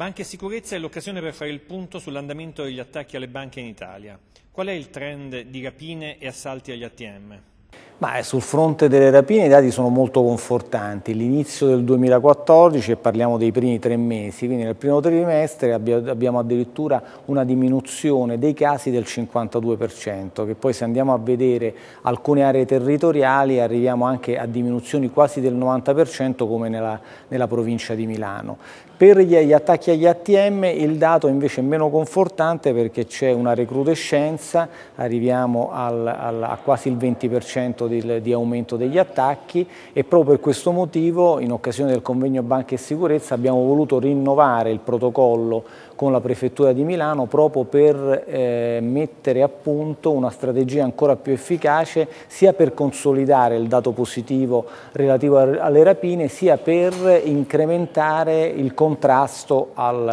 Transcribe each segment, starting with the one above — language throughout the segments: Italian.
Banche e sicurezza è l'occasione per fare il punto sull'andamento degli attacchi alle banche in Italia. Qual è il trend di rapine e assalti agli ATM? Ma eh, sul fronte delle rapine i dati sono molto confortanti. L'inizio del 2014, e parliamo dei primi tre mesi, quindi nel primo trimestre abbiamo addirittura una diminuzione dei casi del 52%, che poi se andiamo a vedere alcune aree territoriali arriviamo anche a diminuzioni quasi del 90% come nella, nella provincia di Milano. Per gli attacchi agli ATM il dato invece è meno confortante perché c'è una recrudescenza, arriviamo al, al, a quasi il 20% di, di aumento degli attacchi e proprio per questo motivo in occasione del convegno Banca e Sicurezza abbiamo voluto rinnovare il protocollo con la Prefettura di Milano proprio per eh, mettere a punto una strategia ancora più efficace sia per consolidare il dato positivo relativo alle rapine sia per incrementare il contrasto al, eh,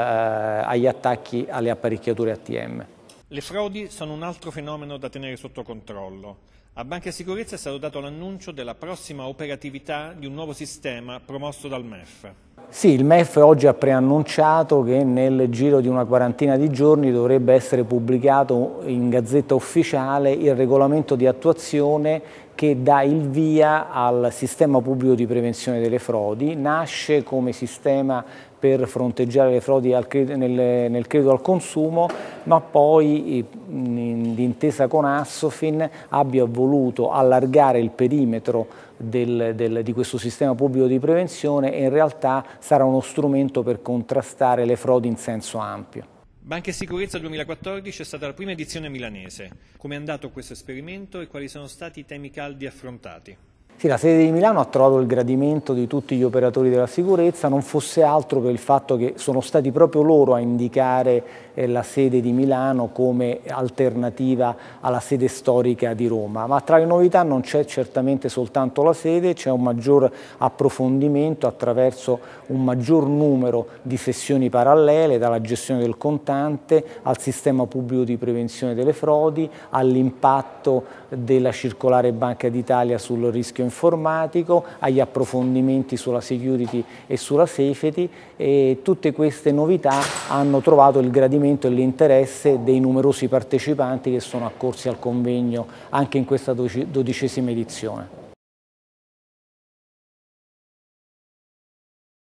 agli attacchi alle apparecchiature ATM. Le frodi sono un altro fenomeno da tenere sotto controllo. A Banca e Sicurezza è stato dato l'annuncio della prossima operatività di un nuovo sistema promosso dal MEF. Sì, il MEF oggi ha preannunciato che nel giro di una quarantina di giorni dovrebbe essere pubblicato in gazzetta ufficiale il regolamento di attuazione che dà il via al sistema pubblico di prevenzione delle frodi, nasce come sistema per fronteggiare le frodi nel, credito al consumo, ma poi d'intesa con Assofin abbia voluto allargare il perimetro del, del, di questo sistema pubblico di prevenzione e in realtà sarà uno strumento per contrastare le frodi in senso ampio. Banca e Sicurezza 2014 è stata la prima edizione milanese. Come è andato questo esperimento e quali sono stati i temi caldi affrontati? Sì, la sede di Milano ha trovato il gradimento di tutti gli operatori della sicurezza, non fosse altro che il fatto che sono stati proprio loro a indicare eh, la sede di Milano come alternativa alla sede storica di Roma. Ma tra le novità non c'è certamente soltanto la sede, c'è un maggior approfondimento attraverso un maggior numero di sessioni parallele, dalla gestione del contante al sistema pubblico di prevenzione delle frodi, all'impatto della circolare Banca d'Italia sul rischio informatico, agli approfondimenti sulla security e sulla safety e tutte queste novità hanno trovato il gradimento e l'interesse dei numerosi partecipanti che sono accorsi al convegno anche in questa dodicesima edizione.